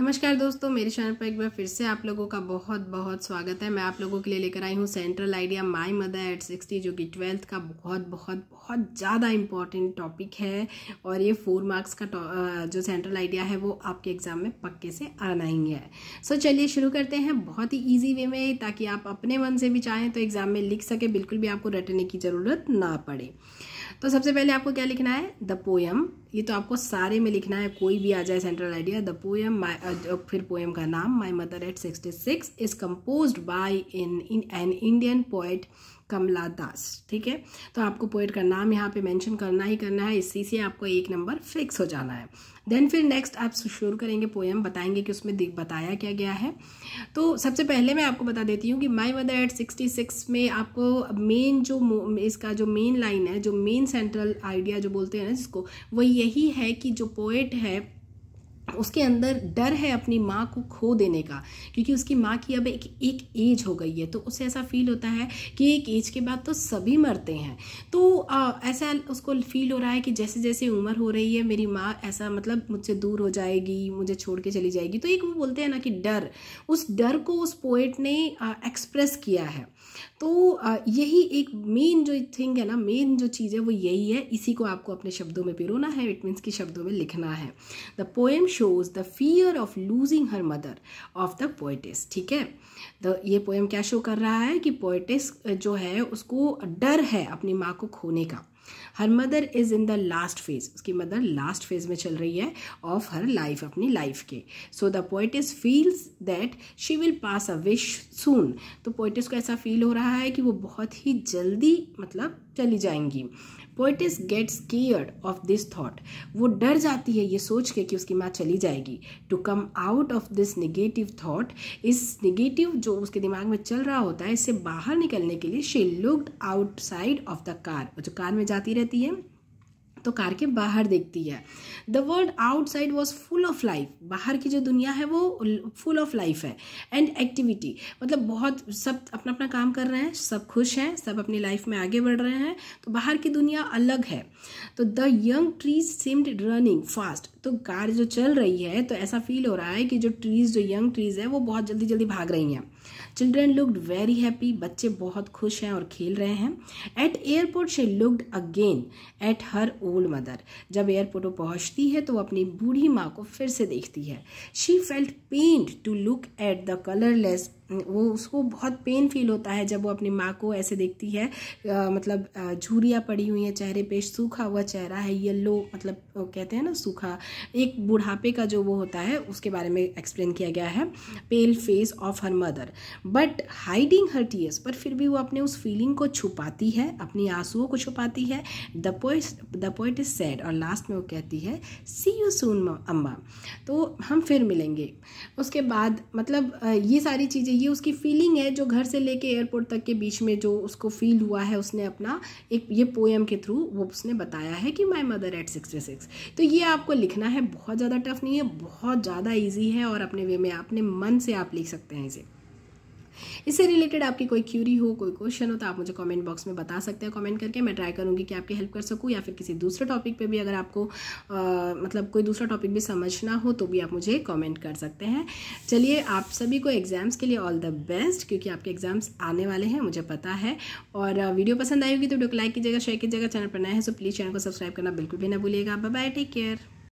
नमस्कार दोस्तों मेरे चैनल पर एक बार फिर से आप लोगों का बहुत बहुत स्वागत है मैं आप लोगों के लिए लेकर आई हूँ central idea my mother at sixty जो कि ट्वेल्थ का बहुत बहुत बहुत ज़्यादा इम्पॉर्टेंट टॉपिक है और ये फोर मार्क्स का जो सेंट्रल आइडिया है वो आपके एग्ज़ाम में पक्के से आना ही है सो चलिए शुरू करते हैं बहुत ही ईजी वे में ताकि आप अपने मन से भी चाहें तो एग्ज़ाम में लिख सके बिल्कुल भी आपको रटने की ज़रूरत ना पड़े तो सबसे पहले आपको क्या लिखना है द पोयम ये तो आपको सारे में लिखना है कोई भी आ जाए सेंट्रल आइडिया द पोएम फिर पोएम का नाम my mother at sixty six is composed by in in an Indian poet Kamala Das ठीक है तो आपको पोइट का नाम यहाँ पे मेंशन करना ही करना है इसी से आपको एक नंबर फिक्स हो जाना है देन फिर नेक्स्ट आप शुरू करेंगे पोएम बताएंगे कि उसमें बताया क्या गया है तो सबसे पहले मैं आपको बता देती हूँ कि my mother at sixty six में आपको मेन जो इसका जो मेन लाइन है जो मेन सेंट्रल आइडिया जो बोलते हैं ना जिसको वो यही है कि जो पोइट है उसके अंदर डर है अपनी माँ को खो देने का क्योंकि उसकी माँ की अब एक एक एज हो गई है तो उसे ऐसा फील होता है कि एक एज के बाद तो सभी मरते हैं तो आ, ऐसा उसको फील हो रहा है कि जैसे जैसे उम्र हो रही है मेरी माँ ऐसा मतलब मुझसे दूर हो जाएगी मुझे छोड़ के चली जाएगी तो एक वो बोलते हैं ना कि डर उस डर को उस पोइट ने एक्सप्रेस किया है तो आ, यही एक मेन जो थिंग है ना मेन जो चीज़ है वो यही है इसी को आपको अपने शब्दों में पिरोना है इट मीन्स कि शब्दों में लिखना है the poem shows the fear of losing her mother of the poetess ठीक है द ये पोएम क्या शो कर रहा है कि पोएटिस जो है उसको डर है अपनी माँ को खोने का हर mother is in the last phase उसकी मदर लास्ट फेज में चल रही है ऑफ हर लाइफ अपनी लाइफ के so the poetess feels that she will pass away soon तो पोइटिस को ऐसा फील हो रहा है कि वो बहुत ही जल्दी मतलब चली जाएंगी poetess gets scared of this thought वो डर जाती है ये सोच के कि उसकी माँ चली जाएगी to come out of this negative thought इस निगेटिव जो उसके दिमाग में चल रहा होता है इससे बाहर निकलने के लिए she looked outside of the car जो कार में जाती रहती है तो कार के बाहर देखती है the world outside was full of life बाहर की जो दुनिया है वो फुल ऑफ लाइफ है एंड एक्टिविटी मतलब बहुत सब अपना अपना काम कर रहे हैं सब खुश हैं सब अपनी लाइफ में आगे बढ़ रहे हैं तो बाहर की दुनिया अलग है तो the young trees seemed running fast तो कार जो चल रही है तो ऐसा फील हो रहा है कि जो ट्रीज़ जो यंग ट्रीज़ है वो बहुत जल्दी जल्दी भाग रही हैं चिल्ड्रेन लुकड वेरी हैप्पी बच्चे बहुत खुश हैं और खेल रहे हैं at airport she looked again at her old mother जब एयरपोर्ट वो पहुँचती है तो वो अपनी बूढ़ी माँ को फिर से देखती है she felt pain to look at the colourless वो उसको बहुत पेन फील होता है जब वो अपनी माँ को ऐसे देखती है आ, मतलब झूरियाँ पड़ी हुई हैं चेहरे पे सूखा हुआ चेहरा है येल्लो मतलब कहते हैं ना सूखा एक बुढ़ापे का जो वो होता है उसके बारे में एक्सप्लेन किया गया है pale face of her mother but hiding her tears पर फिर भी वो अपने उस फीलिंग को छुपाती है अपनी आंसुओं को छुपाती है the poet the poet is sad और लास्ट में वो कहती है सी यू सून अम्मा तो हम फिर मिलेंगे उसके बाद मतलब ये सारी चीज़ें ये उसकी फीलिंग है जो घर से लेके एयरपोर्ट तक के बीच में जो उसको फील हुआ है उसने अपना एक ये पोएम के थ्रू वो उसने बताया है कि my mother at sixty six तो ये आपको लिखना है बहुत ज़्यादा टफ नहीं है बहुत ज़्यादा ईजी है और अपने वे में अपने मन से आप लिख सकते हैं इसे इससे रिलेटेड आपकी कोई क्यूरी हो कोई क्वेश्चन हो तो आप मुझे कमेंट बॉक्स में बता सकते हैं कमेंट करके मैं ट्राई करूँगी कि आपकी हेल्प कर सकूँ या फिर किसी दूसरे टॉपिक पर भी अगर आपको आ, मतलब कोई दूसरा टॉपिक भी समझना हो तो भी आप मुझे कमेंट कर सकते हैं चलिए आप सभी को एग्ज़ाम्स के लिए ऑल द बेस्ट क्योंकि आपके एग्ज़ाम्स आने वाले हैं मुझे पता है और वीडियो पसंद आएगी तो वीडियो को लाइक कीजिएगा शेयर कीजिएगा चैनल पर नया है तो प्लीज़ चैनल को सब्सक्राइब करना बिल्कुल भी ना भूलिएगा बाय बाय टेक केयर